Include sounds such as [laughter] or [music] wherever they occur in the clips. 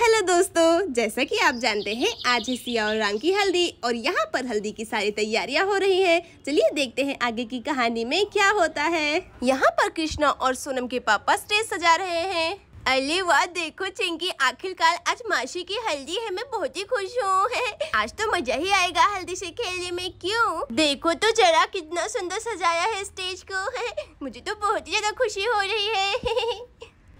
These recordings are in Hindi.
हेलो दोस्तों जैसा कि आप जानते हैं आज है सिया और राम की हल्दी और यहाँ पर हल्दी की सारी तैयारियाँ हो रही है चलिए देखते हैं आगे की कहानी में क्या होता है यहाँ पर कृष्णा और सोनम के पापा स्टेज सजा रहे हैं अरे वाह देखो चिंकी आखिरकार आज मासी की हल्दी है मैं बहुत ही खुश हूँ [laughs] आज तो मजा ही आएगा हल्दी से खेलने में क्यों देखो तो जरा कितना सुंदर सजाया है स्टेज को है [laughs] मुझे तो बहुत ही ज्यादा खुशी हो रही है [laughs]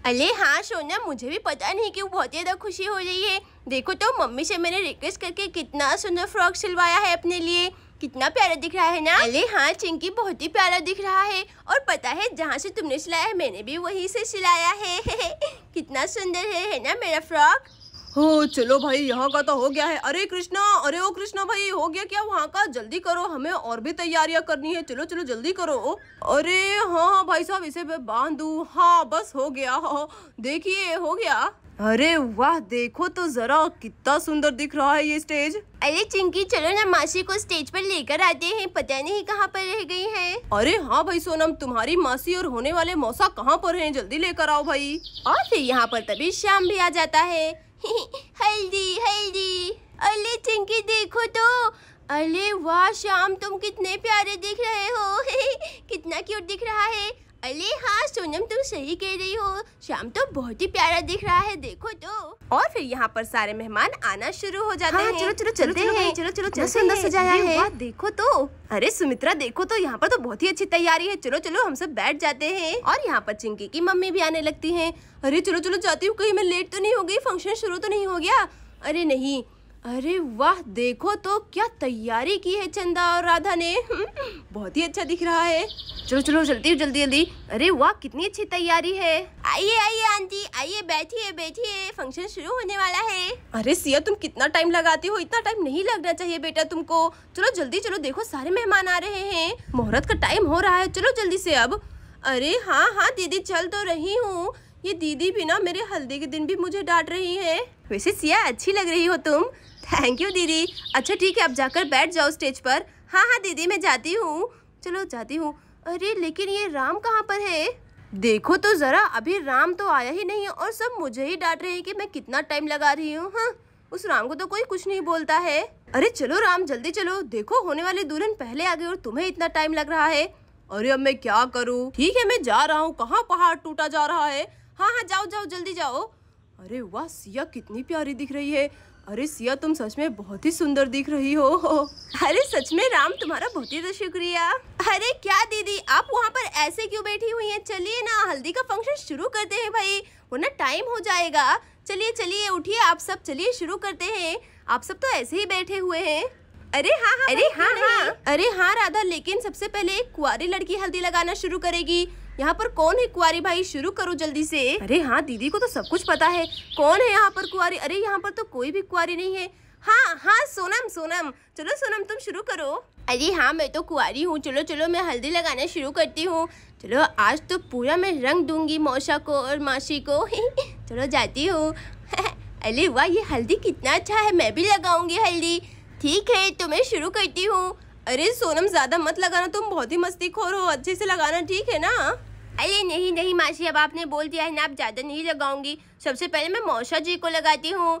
अरे हाँ सोना मुझे भी पता नहीं क्यों बहुत ज़्यादा खुशी हो रही है देखो तो मम्मी से मैंने रिक्वेस्ट करके कितना सुंदर फ्रॉक सिलवाया है अपने लिए कितना प्यारा दिख रहा है ना अरे हाँ चिंकी बहुत ही प्यारा दिख रहा है और पता है जहाँ से तुमने सिलाया है मैंने भी वहीं से सिलाया है [laughs] कितना सुंदर है, है ना मेरा फ्रॉक हो चलो भाई यहाँ का तो हो गया है अरे कृष्णा अरे ओ कृष्णा भाई हो गया क्या वहाँ का जल्दी करो हमें और भी तैयारियां करनी है चलो चलो जल्दी करो अरे हाँ, हाँ भाई साहब इसे मैं बांध दू हाँ बस हो गया हो हाँ, हाँ, देखिए हो गया अरे वाह देखो तो जरा कितना सुंदर दिख रहा है ये स्टेज अरे चिंकी चलो ना मासी को स्टेज पर लेकर आते हैं पता नहीं कहाँ पर रह गई है अरे हाँ भाई सोनम तुम्हारी मासी और होने वाले मौसा कहाँ पर हैं जल्दी लेकर आओ भाई और फिर यहाँ पर तभी शाम भी आ जाता है [laughs] हल्दी हल्दी अले चिंकी देखो तो अले वाह शाम तुम कितने प्यारे दिख रहे हो [laughs] कितना क्यूट दिख रहा है अरे हाँ सोनम तुम सही कह रही हो शाम तो बहुत ही प्यारा दिख रहा है देखो तो और फिर यहाँ पर सारे मेहमान आना शुरू हो जाते हाँ, हैं चलो चलो चलते हैं चलो चलो चलो सुंदर सजाया है देखो तो अरे सुमित्रा देखो तो यहाँ पर तो बहुत ही अच्छी तैयारी है चलो चलो हम सब बैठ जाते हैं और यहाँ पर चिंकी की मम्मी भी आने लगती है अरे चलो चलो जाती हूँ कहीं मैं लेट तो नहीं हो गई फंक्शन शुरू तो नहीं हो गया अरे नहीं अरे वाह देखो तो क्या तैयारी की है चंदा और राधा ने बहुत ही अच्छा दिख रहा है चलो चलो जल्दी जल्दी जल्दी अरे वाह कितनी अच्छी तैयारी है आइए आइए आंटी आइए बैठिए बैठिए फंक्शन शुरू होने वाला है अरे सिया तुम कितना टाइम लगाती हो इतना टाइम नहीं लगना चाहिए बेटा तुमको चलो जल्दी चलो देखो सारे मेहमान आ रहे हैं मुहूर्त का टाइम हो रहा है चलो जल्दी से अब अरे हाँ हाँ दीदी चल तो रही हूँ ये दीदी भी ना मेरे हल्दी के दिन भी मुझे डांट रही है वैसे सिया अच्छी लग रही हो तुम थैंक यू दीदी अच्छा ठीक है अब जाकर बैठ जाओ स्टेज पर हाँ हाँ दीदी मैं जाती हूँ चलो जाती हूँ अरे लेकिन ये राम कहाँ पर है देखो तो ज़रा अभी राम तो आया ही नहीं है और सब मुझे ही डांट रहे हैं कि मैं कितना टाइम लगा रही हूँ हाँ उस राम को तो कोई कुछ नहीं बोलता है अरे चलो राम जल्दी चलो देखो होने वाले दुल्हन पहले आ गए और तुम्हें इतना टाइम लग रहा है अरे अब मैं क्या करूँ ठीक है मैं जा रहा हूँ कहाँ पहाड़ टूटा जा रहा है हाँ हाँ जाओ जाओ जल्दी जाओ अरे वाह सिया कितनी प्यारी दिख रही है अरे सिया तुम सच में बहुत ही सुंदर दिख रही हो अरे सच में राम तुम्हारा बहुत ही शुक्रिया अरे क्या दीदी आप वहाँ पर ऐसे क्यों बैठी हुई हैं चलिए ना हल्दी का फंक्शन शुरू करते हैं भाई वरना टाइम हो जाएगा चलिए चलिए उठिए आप सब चलिए शुरू करते हैं आप सब तो ऐसे ही बैठे हुए हैं अरे हाँ हाँ अरे हाँ हाँ अरे हाँ राधा लेकिन सबसे पहले एक कुआरी लड़की हल्दी लगाना शुरू करेगी यहाँ पर कौन है कुआरी भाई शुरू करो जल्दी से अरे हाँ दीदी को तो सब कुछ पता है कौन है यहाँ पर कुआरी अरे यहाँ पर तो कोई भी कुआरी नहीं है हाँ हाँ सोनम सोनम चलो सोनम तुम शुरू करो अरे हाँ मैं तो कुआरी हूँ चलो चलो मैं हल्दी लगाना शुरू करती हूँ चलो आज तो पूरा मैं रंग दूंगी मौसा को और मासी को [laughs] चलो जाती हूँ [laughs] अरे वाह ये हल्दी कितना अच्छा है मैं भी लगाऊंगी हल्दी ठीक है तो मैं शुरू करती हूँ अरे सोनम ज़्यादा मत लगाना तुम बहुत ही मस्ती खोर हो अच्छे से लगाना ठीक है ना अरे नहीं नहीं मासी अब आपने बोल दिया है ना आप ज़्यादा नहीं लगाऊंगी सबसे पहले मैं मौसा जी को लगाती हूँ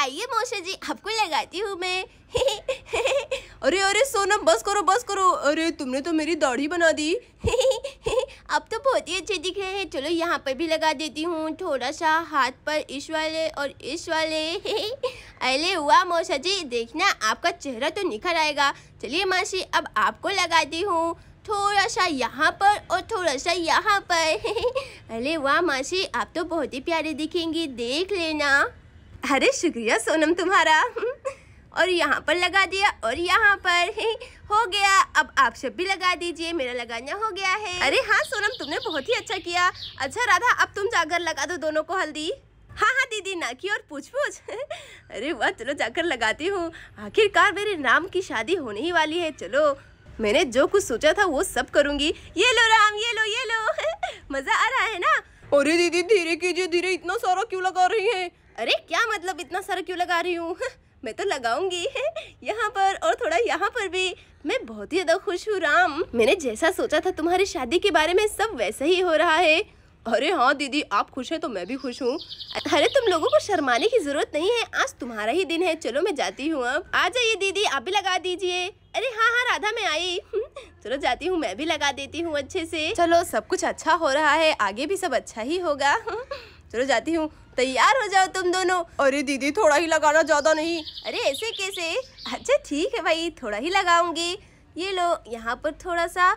आइए मौसा जी आपको लगाती हूँ मैं [laughs] अरे अरे सोनम बस करो बस करो अरे तुमने तो मेरी दाढ़ी बना दी [laughs] अब तो बहुत ही अच्छे दिख रहे हैं चलो यहाँ पर भी लगा देती हूँ थोड़ा सा हाथ पर इस वाले और इस वाले [laughs] अरे हुआ मौसा जी देखना आपका चेहरा तो निखर आएगा चलिए मासी अब आपको लगाती हूँ थोड़ा सा यहाँ पर और थोड़ा सा यहाँ पर [laughs] अरे वाह मासी आप तो बहुत ही प्यारे दिखेंगी देख लेना अरे शुक्रिया सोनम तुम्हारा [laughs] और यहाँ पर लगा दिया और यहाँ पर [laughs] हो गया अब आप सब भी लगा दीजिए मेरा लगाना हो गया है अरे हाँ सोनम तुमने बहुत ही अच्छा किया अच्छा राधा अब तुम जाकर लगा दो दोनों को हल्दी हाँ हाँ दीदी ना की और पूछ पूछ अरे वाह चलो जाकर लगाती हूँ आखिरकार मेरे नाम की शादी होने ही वाली है चलो मैंने जो कुछ सोचा था वो सब करूंगी ये लो राम ये लो ये लो [laughs] मज़ा आ रहा है ना अरे दीदी धीरे कीजिए धीरे इतना सारा क्यों लगा रही है अरे क्या मतलब इतना सारा क्यों लगा रही हूँ [laughs] मैं तो लगाऊंगी [laughs] यहाँ पर और थोड़ा यहाँ पर भी मैं बहुत ही ज़्यादा खुश हूँ राम मैंने जैसा सोचा था तुम्हारी शादी के बारे में सब वैसा ही हो रहा है अरे हाँ दीदी आप खुश हैं तो मैं भी खुश हूँ अरे तुम लोगों को शर्माने की जरूरत नहीं है आज तुम्हारा ही दिन है चलो मैं जाती हूँ अब आ जाइए दीदी आप भी लगा दीजिए अरे हाँ हाँ राधा मैं आई [laughs] चलो जाती हूँ मैं भी लगा देती हूँ अच्छे से चलो सब कुछ अच्छा हो रहा है आगे भी सब अच्छा ही होगा [laughs] चलो जाती हूँ तैयार हो जाओ तुम दोनों अरे दीदी थोड़ा ही लगाना ज्यादा नहीं अरे ऐसे कैसे अच्छा ठीक है भाई थोड़ा ही लगाऊंगी ये लो यहाँ पर थोड़ा सा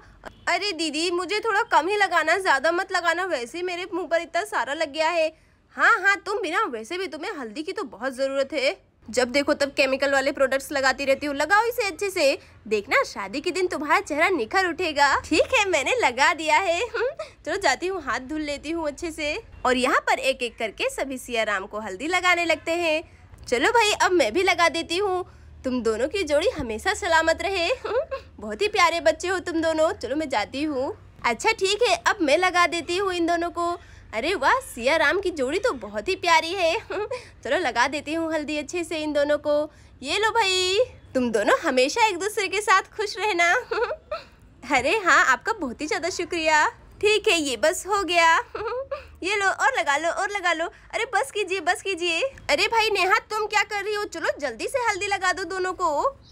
अरे दीदी मुझे थोड़ा कम ही लगाना ज़्यादा मत लगाना वैसे मेरे मुंह पर इतना सारा लग गया है हाँ हाँ तुम बिना वैसे भी तुम्हें हल्दी की तो बहुत ज़रूरत है जब देखो तब केमिकल वाले प्रोडक्ट्स लगाती रहती हूँ लगाओ इसे अच्छे से देखना शादी के दिन तुम्हारा चेहरा निखर उठेगा ठीक है मैंने लगा दिया है हम्म, चलो जाती हूँ हाथ धुल लेती हूँ अच्छे से और यहाँ पर एक एक करके सभी सियाराम को हल्दी लगाने लगते हैं चलो भाई अब मैं भी लगा देती हूँ तुम दोनों की जोड़ी हमेशा सलामत रहे हम्म, बहुत ही प्यारे बच्चे हो तुम दोनों चलो मैं जाती हूँ अच्छा ठीक है अब मैं लगा देती हूँ इन दोनों को अरे वाह सिया राम की जोड़ी तो बहुत ही प्यारी है हम्म, चलो लगा देती हूँ हल्दी अच्छे से इन दोनों को ये लो भाई तुम दोनों हमेशा एक दूसरे के साथ खुश रहना हम्म, अरे हाँ आपका बहुत ही ज़्यादा शुक्रिया ठीक है ये बस हो गया ये लो और लगा लो और लगा लो अरे बस कीजिए बस कीजिए अरे भाई नेहा तुम क्या कर रही हो चलो जल्दी से हल्दी लगा दो दोनों को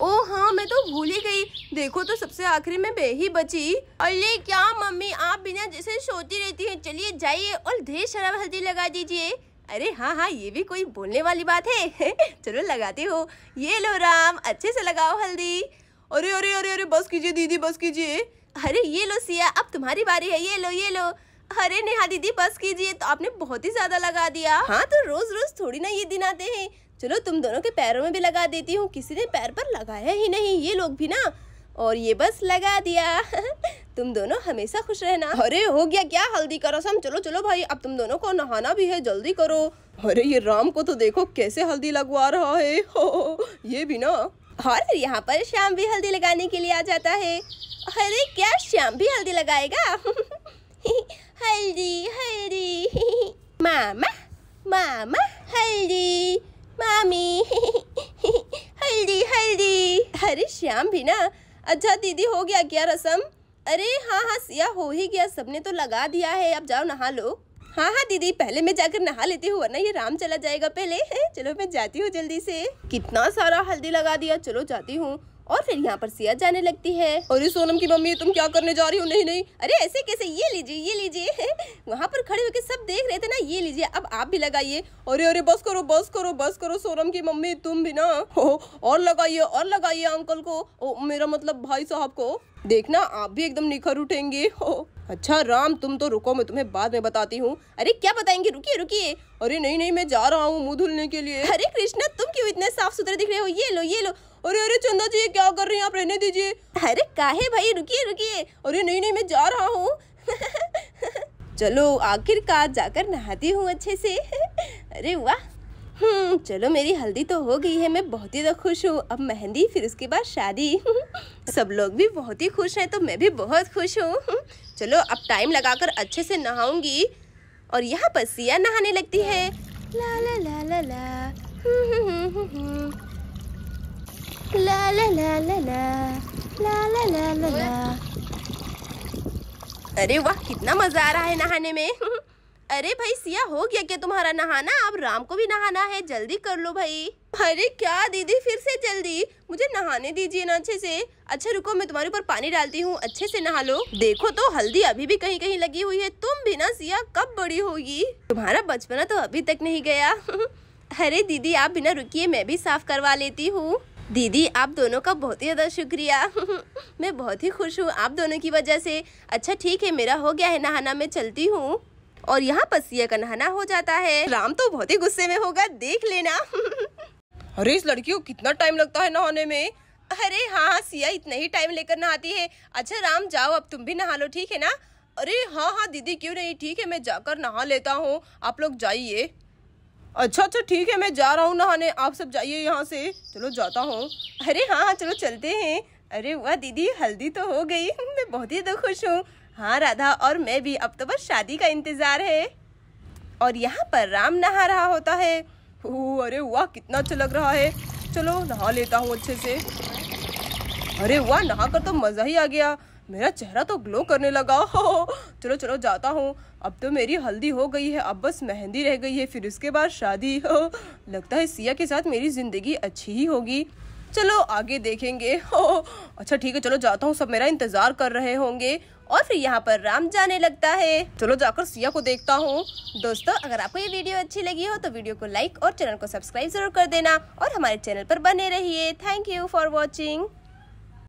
ओ हाँ मैं तो भूल ही गई देखो तो सबसे आखिरी में ही बची अरे क्या मम्मी आप बिना जैसे सोती रहती है चलिए जाइए और ढेर सारा हल्दी लगा दीजिए अरे हाँ हाँ ये भी कोई बोलने वाली बात है [laughs] चलो लगाते हो ये लो राम अच्छे से लगाओ हल्दी अरे अरे अरे अरे बस कीजिए दीदी बस कीजिए अरे ये लो सिया अब तुम्हारी बारी है ये लो ये लो अरे नेहा दीदी बस कीजिए तो आपने बहुत ही ज्यादा लगा दिया हाँ तो रोज रोज थोड़ी ना ये दिन आते हैं चलो तुम दोनों के पैरों में भी लगा देती हूँ किसी ने पैर पर लगाया ही नहीं ये लोग भी ना और ये बस लगा दिया [laughs] तुम दोनों हमेशा खुश रहना अरे हो गया क्या हल्दी का रसम चलो चलो भाई अब तुम दोनों को नहाना भी है जल्दी करो अरे ये राम को तो देखो कैसे हल्दी लगवा रहा है हो, ये भी ना और यहाँ पर श्याम भी हल्दी लगाने के लिए आ जाता है अरे क्या श्याम भी हल्दी लगाएगा [laughs] हल्दी हल्दी [laughs] मामा मामा हल्दी मामी [laughs] हल्दी हल्दी अरे श्याम भी ना अच्छा दीदी हो गया क्या रसम अरे हाँ हाँ सिया हो ही गया सबने तो लगा दिया है अब जाओ नहा लो हाँ हाँ दीदी पहले मैं जाकर नहा लेती हूँ वरना ये राम चला जाएगा पहले [laughs] चलो मैं जाती हूँ जल्दी से कितना सारा हल्दी लगा दिया चलो जाती हूँ और फिर यहाँ पर सिया जाने लगती है अरे सोनम की मम्मी तुम क्या करने जा रही हो नहीं नहीं अरे ऐसे कैसे ये लीजिए ये लीजिए [laughs] वहाँ पर खड़े होकर सब देख रहे थे ना ये लीजिए अब आप भी लगाइए अरे अरे बस करो बस करो बस करो सोनम की मम्मी तुम भी ना [laughs] हो और लगाइए और लगाइए अंकल को ओ, मेरा मतलब भाई साहब को देखना आप भी एकदम निखर उठेंगे [laughs] हो अच्छा राम तुम तो रुको मैं तुम्हें बाद में बताती हूँ अरे क्या बताएंगे रुकिए रुकिए अरे नहीं नहीं मैं जा रहा हूँ मुँह धुलने के लिए अरे कृष्णा तुम क्यों इतने साफ सुथरे दिख रहे हो ये लो ये लो अरे अरे चंदा जी क्या कर रही हैं आप रहने दीजिए अरे काहे भाई रुकिए रुकिए अरे नहीं नहीं मैं जा रहा हूँ चलो आखिरकार जाकर नहाती हूँ अच्छे से अरे वाह हम्म चलो मेरी हल्दी तो हो गई है मैं बहुत ही खुश हूँ अब मेहंदी फिर उसके बाद शादी सब लोग भी बहुत ही खुश हैं तो मैं भी बहुत खुश हूँ चलो अब टाइम लगाकर अच्छे से नहाऊंगी और यहाँ पर सिया नहाने लगती है ला ला ला ला ला हम्म, हम्म, हम्म, La la la la la अरे वाह कितना मजा आ रहा है नहाने में अरे भाई सिया हो गया क्या तुम्हारा नहाना अब राम को भी नहाना है जल्दी कर लो भाई अरे क्या दीदी फिर से जल्दी मुझे नहाने दीजिए ना अच्छे से अच्छा रुको मैं तुम्हारे ऊपर पानी डालती हूँ अच्छे से नहा लो देखो तो हल्दी अभी भी कहीं कहीं लगी हुई है तुम भी ना सिया कब बड़ी होगी तुम्हारा बचपना तो अभी तक नहीं गया [laughs] अरे दीदी आप बिना रुकिए मैं भी साफ करवा लेती हूँ दीदी आप दोनों का बहुत ही ज़्यादा शुक्रिया [laughs] मैं बहुत ही खुश हूँ आप दोनों की वजह से अच्छा ठीक है मेरा हो गया है नहाना मैं चलती हूँ और यहाँ पसिया का नहाना हो जाता है राम तो बहुत ही गुस्से में होगा देख लेना [laughs] अरे इस लड़की को कितना टाइम लगता है नहाने में अरे हाँ, हाँ सिया इतना ही टाइम लेकर नहाती है अच्छा राम जाओ अब तुम भी नहा लो ठीक है ना अरे हाँ हाँ दीदी क्यों नहीं ठीक है मैं जाकर नहा लेता हूँ आप लोग जाइए अच्छा अच्छा ठीक है मैं जा रहा हूँ नहाने आप सब जाइए यहाँ से चलो जाता हूँ अरे हाँ हाँ चलो चलते हैं अरे वाह दीदी हल्दी तो हो गई [laughs] मैं बहुत ही तो खुश हूँ हाँ राधा और मैं भी अब तो बस शादी का इंतज़ार है और यहाँ पर राम नहा रहा होता है ओ अरे वाह कितना अच्छा लग रहा है चलो नहा लेता हूँ अच्छे से अरे वाह नहा कर तो मज़ा ही आ गया मेरा चेहरा तो ग्लो करने लगा हो चलो चलो जाता हूँ अब तो मेरी हल्दी हो गई है अब बस मेहंदी रह गई है फिर उसके बाद शादी हो लगता है सिया के साथ मेरी ज़िंदगी अच्छी ही होगी चलो आगे देखेंगे हो अच्छा ठीक है चलो जाता हूँ सब मेरा इंतज़ार कर रहे होंगे और फिर यहाँ पर राम जाने लगता है चलो जाकर सिया को देखता हूँ दोस्तों अगर आपको ये वीडियो अच्छी लगी हो तो वीडियो को लाइक और चैनल को सब्सक्राइब जरूर कर देना और हमारे चैनल पर बने रहिए थैंक यू फॉर वॉचिंग